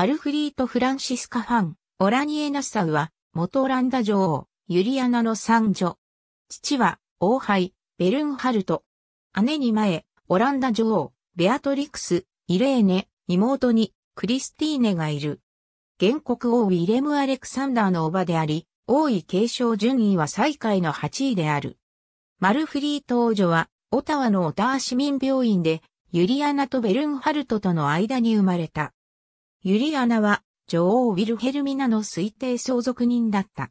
マルフリート・フランシスカ・ファン、オラニエ・ナッサウは、元オランダ女王、ユリアナの三女。父は、王輩、ベルンハルト。姉に前、オランダ女王、ベアトリクス、イレーネ、妹に、クリスティーネがいる。原告王ウィレム・アレクサンダーの叔母であり、王位継承順位は最下位の8位である。マルフリート王女は、オタワのオター市民病院で、ユリアナとベルンハルトとの間に生まれた。ユリアナは女王ウィルヘルミナの推定相続人だった。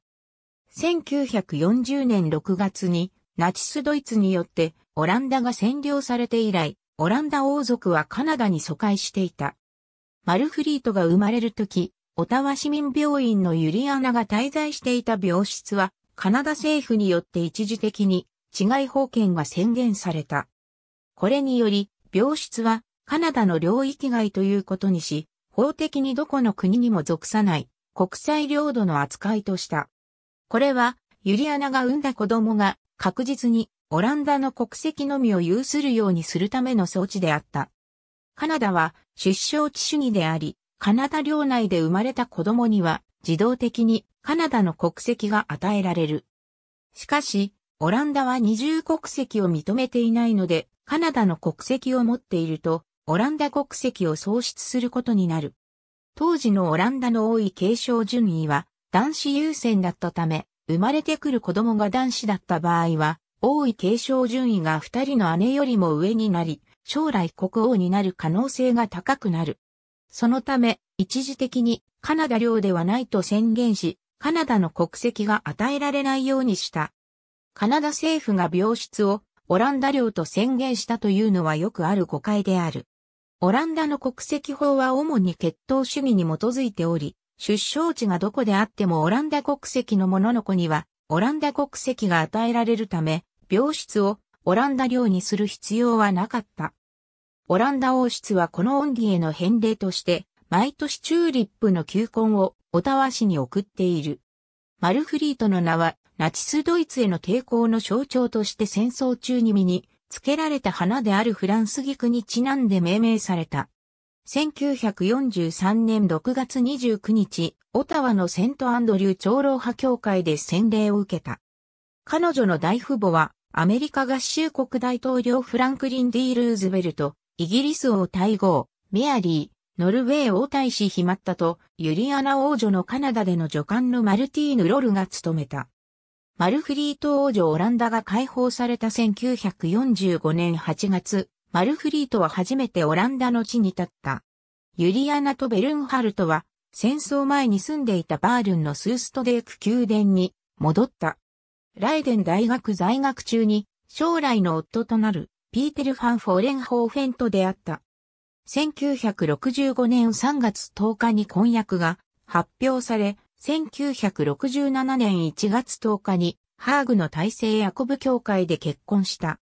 1940年6月にナチスドイツによってオランダが占領されて以来、オランダ王族はカナダに疎開していた。マルフリートが生まれるとき、オタワ市民病院のユリアナが滞在していた病室は、カナダ政府によって一時的に治外法権が宣言された。これにより、病室はカナダの領域外ということにし、法的にどこの国にも属さない国際領土の扱いとした。これは、ユリアナが産んだ子供が確実にオランダの国籍のみを有するようにするための装置であった。カナダは出生地主義であり、カナダ領内で生まれた子供には自動的にカナダの国籍が与えられる。しかし、オランダは二重国籍を認めていないので、カナダの国籍を持っていると、オランダ国籍を喪失することになる。当時のオランダの多い継承順位は男子優先だったため、生まれてくる子供が男子だった場合は、王位継承順位が二人の姉よりも上になり、将来国王になる可能性が高くなる。そのため、一時的にカナダ領ではないと宣言し、カナダの国籍が与えられないようにした。カナダ政府が病室をオランダ領と宣言したというのはよくある誤解である。オランダの国籍法は主に血統主義に基づいており、出生地がどこであってもオランダ国籍の者の子には、オランダ国籍が与えられるため、病室をオランダ領にする必要はなかった。オランダ王室はこの恩義への返礼として、毎年チューリップの球根をオタワ市に送っている。マルフリートの名は、ナチスドイツへの抵抗の象徴として戦争中に身に付けられた花であるフランス菊にちなんで命名された。1943年6月29日、オタワのセントアンドリュー長老派協会で洗礼を受けた。彼女の大父母は、アメリカ合衆国大統領フランクリン・ D・ ルーズベルト、イギリス王大号、メアリー、ノルウェー王太子ひまったと、ユリアナ王女のカナダでの助官のマルティーヌ・ロルが務めた。マルフリート王女オランダが解放された1945年8月、マルフリートは初めてオランダの地に立った。ユリアナとベルンハルトは戦争前に住んでいたバールンのスーストデーク宮殿に戻った。ライデン大学在学中に将来の夫となるピーテル・ファン・フォーレン・ホーフェンと出会った。1965年3月10日に婚約が発表され、1967年1月10日に、ハーグの大聖ヤコブ教会で結婚した。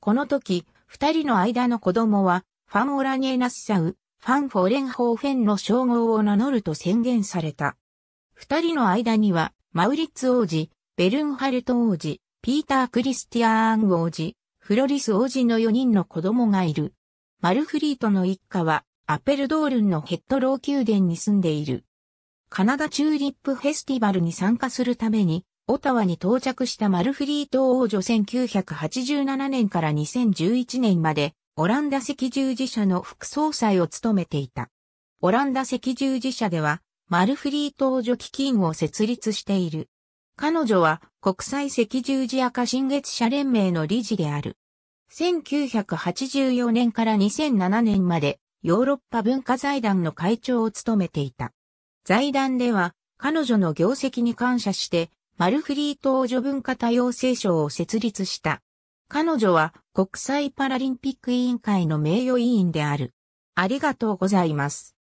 この時、二人の間の子供は、ファン・オラニエナッサウ、ファン・フォレン・ホーフェンの称号を名乗ると宣言された。二人の間には、マウリッツ王子、ベルンハルト王子、ピーター・クリスティアーン王子、フロリス王子の四人の子供がいる。マルフリートの一家は、アペルドールンのヘッドロー宮殿に住んでいる。カナダチューリップフェスティバルに参加するために、オタワに到着したマルフリート王女1987年から2011年まで、オランダ赤十字社の副総裁を務めていた。オランダ赤十字社では、マルフリート王女基金を設立している。彼女は国際赤十字赤新月社連盟の理事である。1984年から2007年までヨーロッパ文化財団の会長を務めていた。財団では、彼女の業績に感謝して、マルフリート王女文化多様性賞を設立した。彼女は国際パラリンピック委員会の名誉委員である。ありがとうございます。